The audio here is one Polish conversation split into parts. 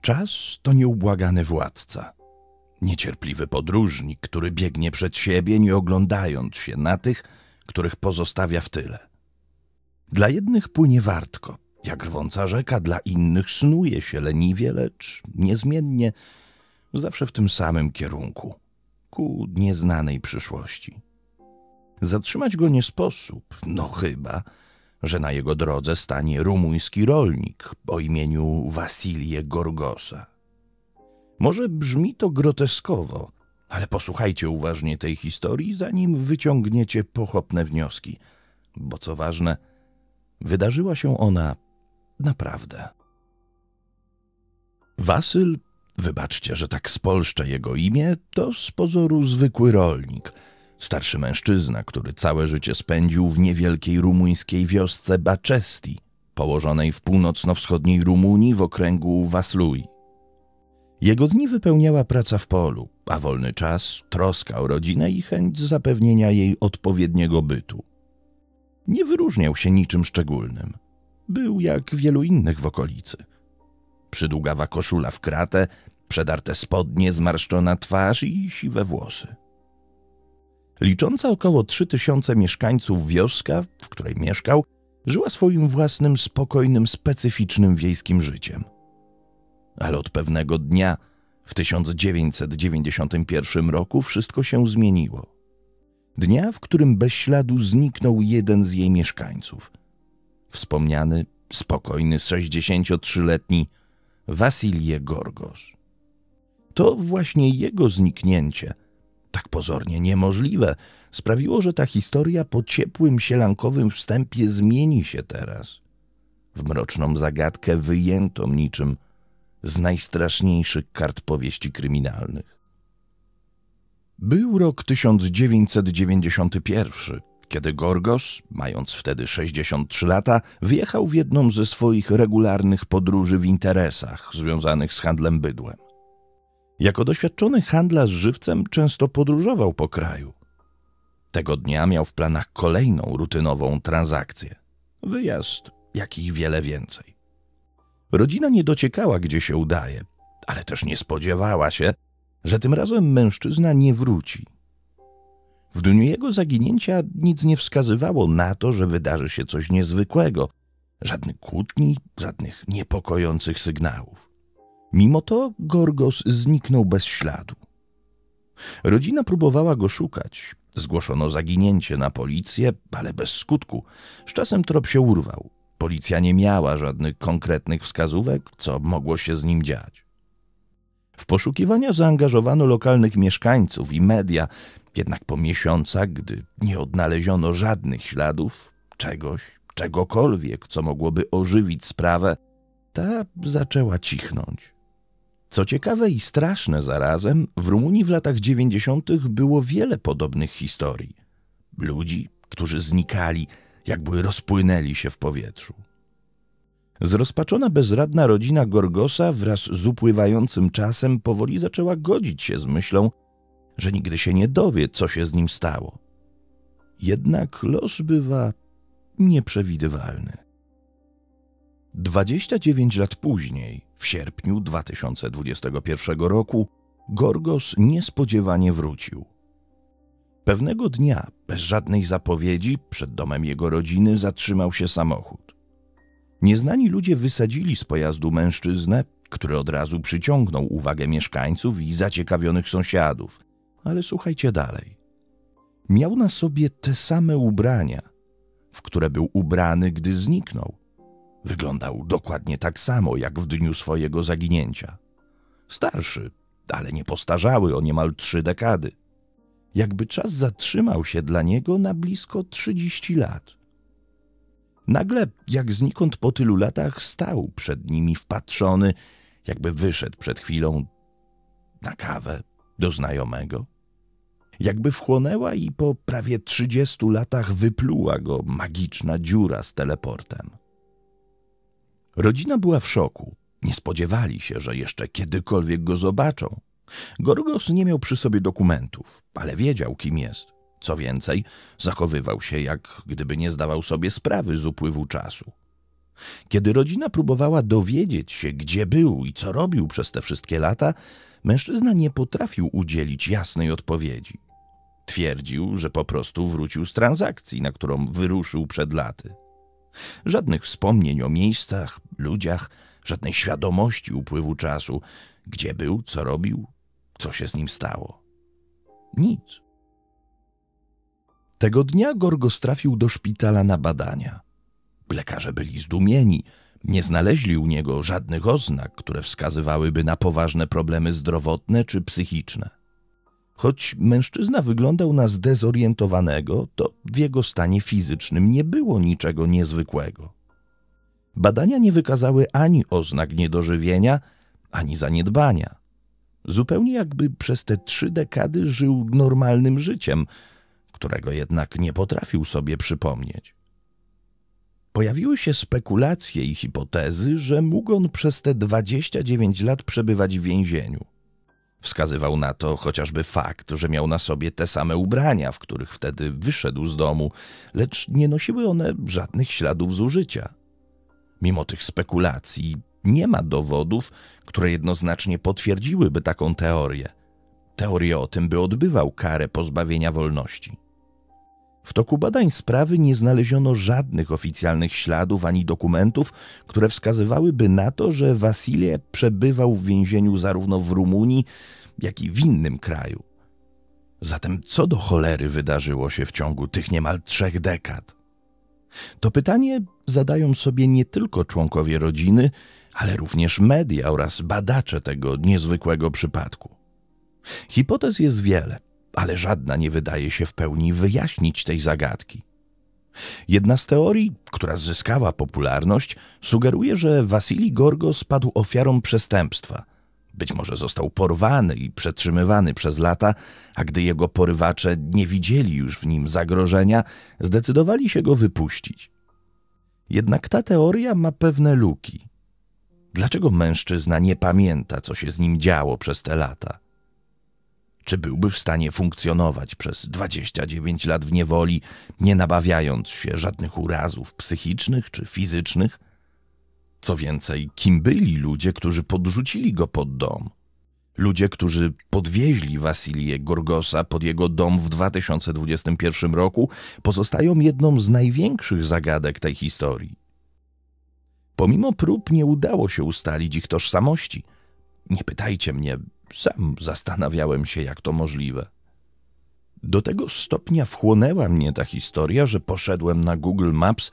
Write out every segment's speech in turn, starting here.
Czas to nieubłagany władca. Niecierpliwy podróżnik, który biegnie przed siebie, nie oglądając się na tych, których pozostawia w tyle. Dla jednych płynie wartko, jak rwąca rzeka, dla innych snuje się leniwie, lecz niezmiennie, zawsze w tym samym kierunku, ku nieznanej przyszłości. Zatrzymać go nie sposób, no chyba, że na jego drodze stanie rumuński rolnik o imieniu Wasilie Gorgosa. Może brzmi to groteskowo, ale posłuchajcie uważnie tej historii, zanim wyciągniecie pochopne wnioski, bo co ważne, wydarzyła się ona naprawdę. Wasyl, wybaczcie, że tak spolszczę jego imię, to z pozoru zwykły rolnik – Starszy mężczyzna, który całe życie spędził w niewielkiej rumuńskiej wiosce Baczesti, położonej w północno-wschodniej Rumunii w okręgu Vaslui. Jego dni wypełniała praca w polu, a wolny czas troska o rodzinę i chęć zapewnienia jej odpowiedniego bytu. Nie wyróżniał się niczym szczególnym. Był jak wielu innych w okolicy. Przydługawa koszula w kratę, przedarte spodnie, zmarszczona twarz i siwe włosy. Licząca około 3000 mieszkańców wioska, w której mieszkał, żyła swoim własnym, spokojnym, specyficznym wiejskim życiem. Ale od pewnego dnia w 1991 roku wszystko się zmieniło. Dnia, w którym bez śladu zniknął jeden z jej mieszkańców. Wspomniany, spokojny, 63-letni Wasilije Gorgos. To właśnie jego zniknięcie tak pozornie niemożliwe, sprawiło, że ta historia po ciepłym sielankowym wstępie zmieni się teraz w mroczną zagadkę wyjętą niczym z najstraszniejszych kart powieści kryminalnych. Był rok 1991, kiedy Gorgos, mając wtedy 63 lata, wyjechał w jedną ze swoich regularnych podróży w interesach związanych z handlem bydłem. Jako doświadczony handlarz żywcem często podróżował po kraju. Tego dnia miał w planach kolejną rutynową transakcję. Wyjazd, jak i wiele więcej. Rodzina nie dociekała, gdzie się udaje, ale też nie spodziewała się, że tym razem mężczyzna nie wróci. W dniu jego zaginięcia nic nie wskazywało na to, że wydarzy się coś niezwykłego, żadnych kłótni, żadnych niepokojących sygnałów. Mimo to Gorgos zniknął bez śladu. Rodzina próbowała go szukać. Zgłoszono zaginięcie na policję, ale bez skutku. Z czasem trop się urwał. Policja nie miała żadnych konkretnych wskazówek, co mogło się z nim dziać. W poszukiwania zaangażowano lokalnych mieszkańców i media, jednak po miesiącach, gdy nie odnaleziono żadnych śladów, czegoś, czegokolwiek, co mogłoby ożywić sprawę, ta zaczęła cichnąć. Co ciekawe i straszne zarazem, w Rumunii w latach 90. było wiele podobnych historii. Ludzi, którzy znikali, jakby rozpłynęli się w powietrzu. Zrozpaczona bezradna rodzina Gorgosa wraz z upływającym czasem powoli zaczęła godzić się z myślą, że nigdy się nie dowie, co się z nim stało. Jednak los bywa nieprzewidywalny. 29 lat później w sierpniu 2021 roku Gorgos niespodziewanie wrócił. Pewnego dnia, bez żadnej zapowiedzi, przed domem jego rodziny zatrzymał się samochód. Nieznani ludzie wysadzili z pojazdu mężczyznę, który od razu przyciągnął uwagę mieszkańców i zaciekawionych sąsiadów. Ale słuchajcie dalej. Miał na sobie te same ubrania, w które był ubrany, gdy zniknął, Wyglądał dokładnie tak samo, jak w dniu swojego zaginięcia. Starszy, ale nie postarzały o niemal trzy dekady. Jakby czas zatrzymał się dla niego na blisko trzydzieści lat. Nagle, jak znikąd po tylu latach, stał przed nimi wpatrzony, jakby wyszedł przed chwilą na kawę do znajomego. Jakby wchłonęła i po prawie trzydziestu latach wypluła go magiczna dziura z teleportem. Rodzina była w szoku. Nie spodziewali się, że jeszcze kiedykolwiek go zobaczą. Gorgos nie miał przy sobie dokumentów, ale wiedział, kim jest. Co więcej, zachowywał się, jak gdyby nie zdawał sobie sprawy z upływu czasu. Kiedy rodzina próbowała dowiedzieć się, gdzie był i co robił przez te wszystkie lata, mężczyzna nie potrafił udzielić jasnej odpowiedzi. Twierdził, że po prostu wrócił z transakcji, na którą wyruszył przed laty. Żadnych wspomnień o miejscach, ludziach, żadnej świadomości upływu czasu, gdzie był, co robił, co się z nim stało. Nic. Tego dnia Gorgos trafił do szpitala na badania. Lekarze byli zdumieni. Nie znaleźli u niego żadnych oznak, które wskazywałyby na poważne problemy zdrowotne czy psychiczne. Choć mężczyzna wyglądał na zdezorientowanego, to w jego stanie fizycznym nie było niczego niezwykłego. Badania nie wykazały ani oznak niedożywienia, ani zaniedbania. Zupełnie jakby przez te trzy dekady żył normalnym życiem, którego jednak nie potrafił sobie przypomnieć. Pojawiły się spekulacje i hipotezy, że mógł on przez te 29 lat przebywać w więzieniu – Wskazywał na to chociażby fakt, że miał na sobie te same ubrania, w których wtedy wyszedł z domu, lecz nie nosiły one żadnych śladów zużycia. Mimo tych spekulacji nie ma dowodów, które jednoznacznie potwierdziłyby taką teorię. Teorię o tym, by odbywał karę pozbawienia wolności. W toku badań sprawy nie znaleziono żadnych oficjalnych śladów ani dokumentów, które wskazywałyby na to, że Wasilie przebywał w więzieniu zarówno w Rumunii, jak i w innym kraju. Zatem co do cholery wydarzyło się w ciągu tych niemal trzech dekad? To pytanie zadają sobie nie tylko członkowie rodziny, ale również media oraz badacze tego niezwykłego przypadku. Hipotez jest wiele ale żadna nie wydaje się w pełni wyjaśnić tej zagadki. Jedna z teorii, która zyskała popularność, sugeruje, że Wasili Gorgo spadł ofiarą przestępstwa. Być może został porwany i przetrzymywany przez lata, a gdy jego porywacze nie widzieli już w nim zagrożenia, zdecydowali się go wypuścić. Jednak ta teoria ma pewne luki. Dlaczego mężczyzna nie pamięta, co się z nim działo przez te lata? czy byłby w stanie funkcjonować przez 29 lat w niewoli, nie nabawiając się żadnych urazów psychicznych czy fizycznych? Co więcej, kim byli ludzie, którzy podrzucili go pod dom? Ludzie, którzy podwieźli Wasilię Gorgosa pod jego dom w 2021 roku, pozostają jedną z największych zagadek tej historii. Pomimo prób nie udało się ustalić ich tożsamości. Nie pytajcie mnie, sam zastanawiałem się, jak to możliwe. Do tego stopnia wchłonęła mnie ta historia, że poszedłem na Google Maps,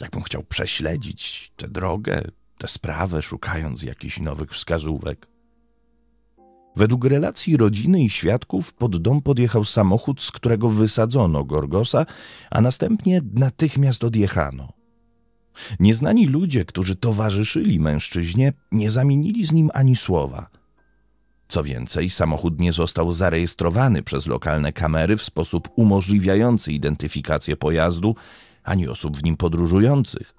jakbym chciał prześledzić tę drogę, tę sprawę, szukając jakichś nowych wskazówek. Według relacji rodziny i świadków pod dom podjechał samochód, z którego wysadzono Gorgosa, a następnie natychmiast odjechano. Nieznani ludzie, którzy towarzyszyli mężczyźnie, nie zamienili z nim ani słowa – co więcej, samochód nie został zarejestrowany przez lokalne kamery w sposób umożliwiający identyfikację pojazdu ani osób w nim podróżujących.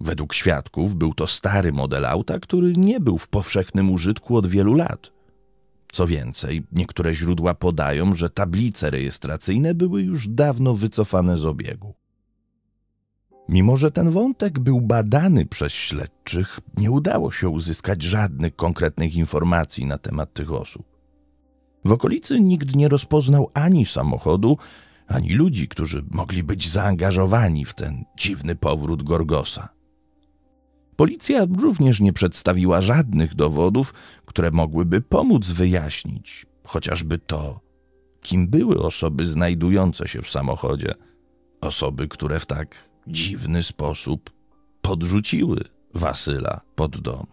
Według świadków był to stary model auta, który nie był w powszechnym użytku od wielu lat. Co więcej, niektóre źródła podają, że tablice rejestracyjne były już dawno wycofane z obiegu. Mimo, że ten wątek był badany przez śledczych, nie udało się uzyskać żadnych konkretnych informacji na temat tych osób. W okolicy nikt nie rozpoznał ani samochodu, ani ludzi, którzy mogli być zaangażowani w ten dziwny powrót Gorgosa. Policja również nie przedstawiła żadnych dowodów, które mogłyby pomóc wyjaśnić chociażby to, kim były osoby znajdujące się w samochodzie, osoby, które w tak dziwny sposób podrzuciły Wasyla pod dom.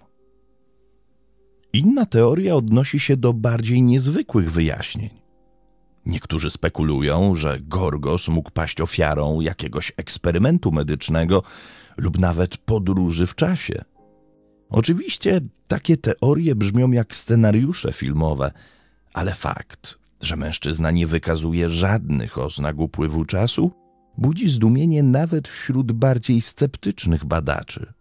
Inna teoria odnosi się do bardziej niezwykłych wyjaśnień. Niektórzy spekulują, że Gorgos mógł paść ofiarą jakiegoś eksperymentu medycznego lub nawet podróży w czasie. Oczywiście takie teorie brzmią jak scenariusze filmowe, ale fakt, że mężczyzna nie wykazuje żadnych oznak upływu czasu, budzi zdumienie nawet wśród bardziej sceptycznych badaczy.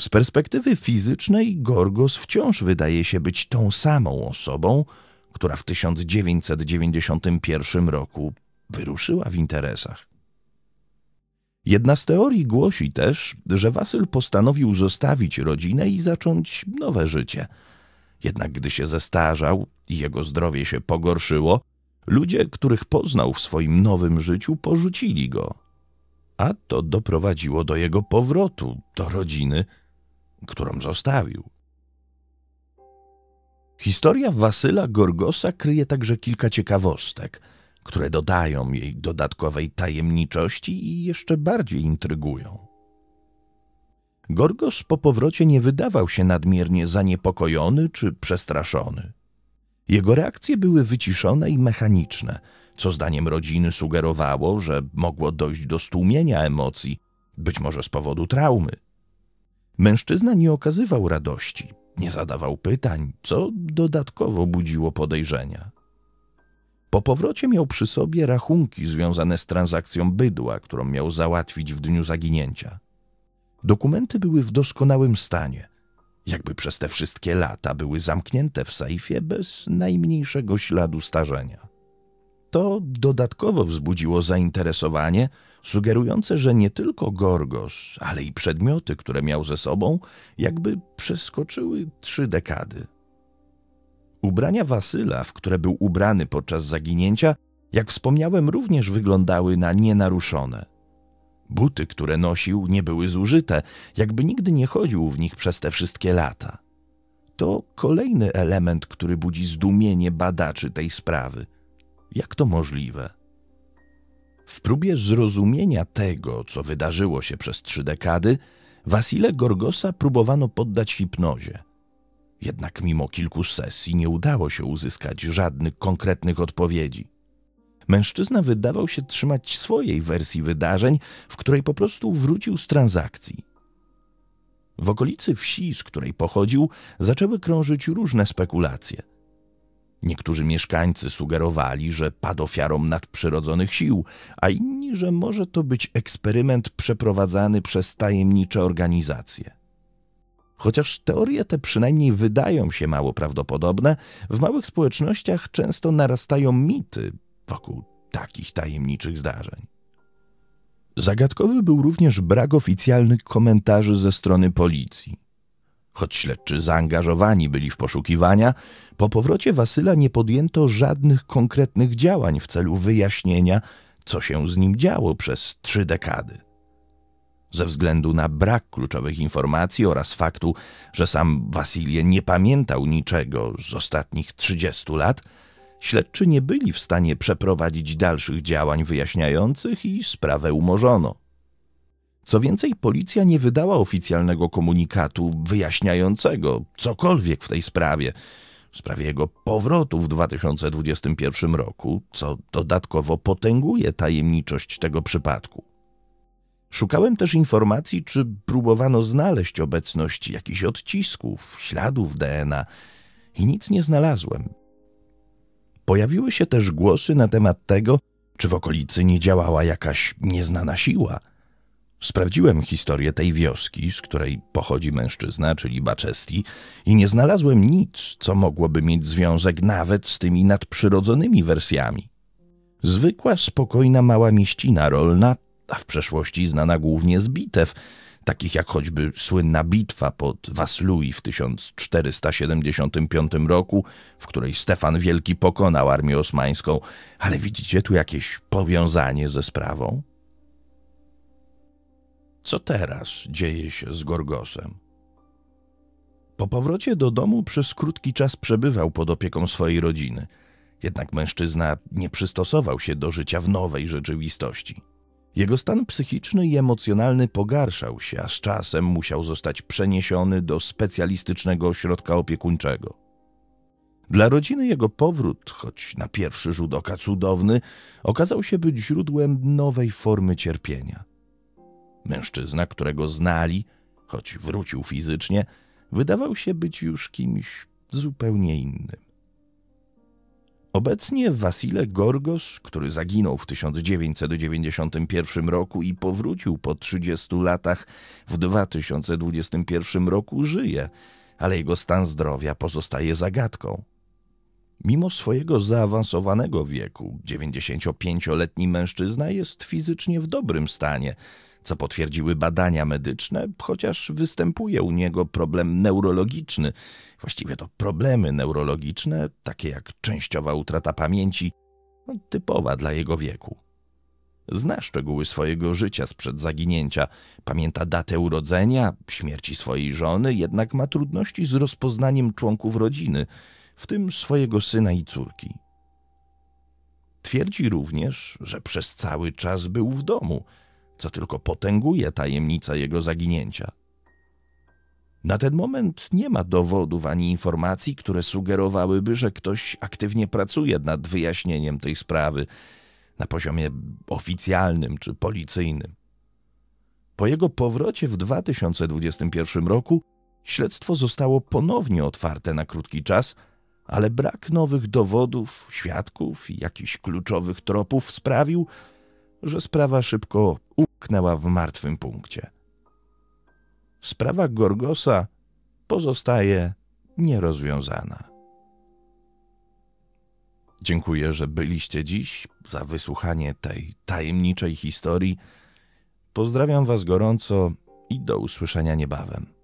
Z perspektywy fizycznej Gorgos wciąż wydaje się być tą samą osobą, która w 1991 roku wyruszyła w interesach. Jedna z teorii głosi też, że Wasyl postanowił zostawić rodzinę i zacząć nowe życie. Jednak gdy się zestarzał i jego zdrowie się pogorszyło, Ludzie, których poznał w swoim nowym życiu, porzucili go, a to doprowadziło do jego powrotu do rodziny, którą zostawił. Historia Wasyla Gorgosa kryje także kilka ciekawostek, które dodają jej dodatkowej tajemniczości i jeszcze bardziej intrygują. Gorgos po powrocie nie wydawał się nadmiernie zaniepokojony czy przestraszony. Jego reakcje były wyciszone i mechaniczne, co zdaniem rodziny sugerowało, że mogło dojść do stłumienia emocji, być może z powodu traumy. Mężczyzna nie okazywał radości, nie zadawał pytań, co dodatkowo budziło podejrzenia. Po powrocie miał przy sobie rachunki związane z transakcją bydła, którą miał załatwić w dniu zaginięcia. Dokumenty były w doskonałym stanie, jakby przez te wszystkie lata były zamknięte w sejfie bez najmniejszego śladu starzenia. To dodatkowo wzbudziło zainteresowanie, sugerujące, że nie tylko Gorgos, ale i przedmioty, które miał ze sobą, jakby przeskoczyły trzy dekady. Ubrania Wasyla, w które był ubrany podczas zaginięcia, jak wspomniałem, również wyglądały na nienaruszone – Buty, które nosił, nie były zużyte, jakby nigdy nie chodził w nich przez te wszystkie lata. To kolejny element, który budzi zdumienie badaczy tej sprawy. Jak to możliwe? W próbie zrozumienia tego, co wydarzyło się przez trzy dekady, Wasile Gorgosa próbowano poddać hipnozie. Jednak mimo kilku sesji nie udało się uzyskać żadnych konkretnych odpowiedzi. Mężczyzna wydawał się trzymać swojej wersji wydarzeń, w której po prostu wrócił z transakcji. W okolicy wsi, z której pochodził, zaczęły krążyć różne spekulacje. Niektórzy mieszkańcy sugerowali, że padł ofiarą nadprzyrodzonych sił, a inni, że może to być eksperyment przeprowadzany przez tajemnicze organizacje. Chociaż teorie te przynajmniej wydają się mało prawdopodobne, w małych społecznościach często narastają mity, wokół takich tajemniczych zdarzeń. Zagadkowy był również brak oficjalnych komentarzy ze strony policji. Choć śledczy zaangażowani byli w poszukiwania, po powrocie Wasyla nie podjęto żadnych konkretnych działań w celu wyjaśnienia, co się z nim działo przez trzy dekady. Ze względu na brak kluczowych informacji oraz faktu, że sam Wasilie nie pamiętał niczego z ostatnich 30 lat, Śledczy nie byli w stanie przeprowadzić dalszych działań wyjaśniających i sprawę umorzono. Co więcej, policja nie wydała oficjalnego komunikatu wyjaśniającego cokolwiek w tej sprawie, w sprawie jego powrotu w 2021 roku, co dodatkowo potęguje tajemniczość tego przypadku. Szukałem też informacji, czy próbowano znaleźć obecność jakichś odcisków, śladów DNA i nic nie znalazłem. Pojawiły się też głosy na temat tego, czy w okolicy nie działała jakaś nieznana siła. Sprawdziłem historię tej wioski, z której pochodzi mężczyzna, czyli Baczesti, i nie znalazłem nic, co mogłoby mieć związek nawet z tymi nadprzyrodzonymi wersjami. Zwykła, spokojna mała mieścina rolna, a w przeszłości znana głównie z bitew, takich jak choćby słynna bitwa pod Waslui w 1475 roku, w której Stefan Wielki pokonał armię osmańską, ale widzicie tu jakieś powiązanie ze sprawą? Co teraz dzieje się z Gorgosem? Po powrocie do domu przez krótki czas przebywał pod opieką swojej rodziny. Jednak mężczyzna nie przystosował się do życia w nowej rzeczywistości. Jego stan psychiczny i emocjonalny pogarszał się, a z czasem musiał zostać przeniesiony do specjalistycznego ośrodka opiekuńczego. Dla rodziny jego powrót, choć na pierwszy rzut oka cudowny, okazał się być źródłem nowej formy cierpienia. Mężczyzna, którego znali, choć wrócił fizycznie, wydawał się być już kimś zupełnie innym. Obecnie Wasile Gorgos, który zaginął w 1991 roku i powrócił po 30 latach w 2021 roku, żyje, ale jego stan zdrowia pozostaje zagadką. Mimo swojego zaawansowanego wieku, 95-letni mężczyzna jest fizycznie w dobrym stanie – co potwierdziły badania medyczne, chociaż występuje u niego problem neurologiczny. Właściwie to problemy neurologiczne, takie jak częściowa utrata pamięci, no, typowa dla jego wieku. Zna szczegóły swojego życia sprzed zaginięcia, pamięta datę urodzenia, śmierci swojej żony, jednak ma trudności z rozpoznaniem członków rodziny, w tym swojego syna i córki. Twierdzi również, że przez cały czas był w domu – co tylko potęguje tajemnicę jego zaginięcia. Na ten moment nie ma dowodów ani informacji, które sugerowałyby, że ktoś aktywnie pracuje nad wyjaśnieniem tej sprawy na poziomie oficjalnym czy policyjnym. Po jego powrocie w 2021 roku śledztwo zostało ponownie otwarte na krótki czas, ale brak nowych dowodów, świadków i jakichś kluczowych tropów sprawił, że sprawa szybko utknęła w martwym punkcie. Sprawa Gorgosa pozostaje nierozwiązana. Dziękuję, że byliście dziś, za wysłuchanie tej tajemniczej historii. Pozdrawiam Was gorąco i do usłyszenia niebawem.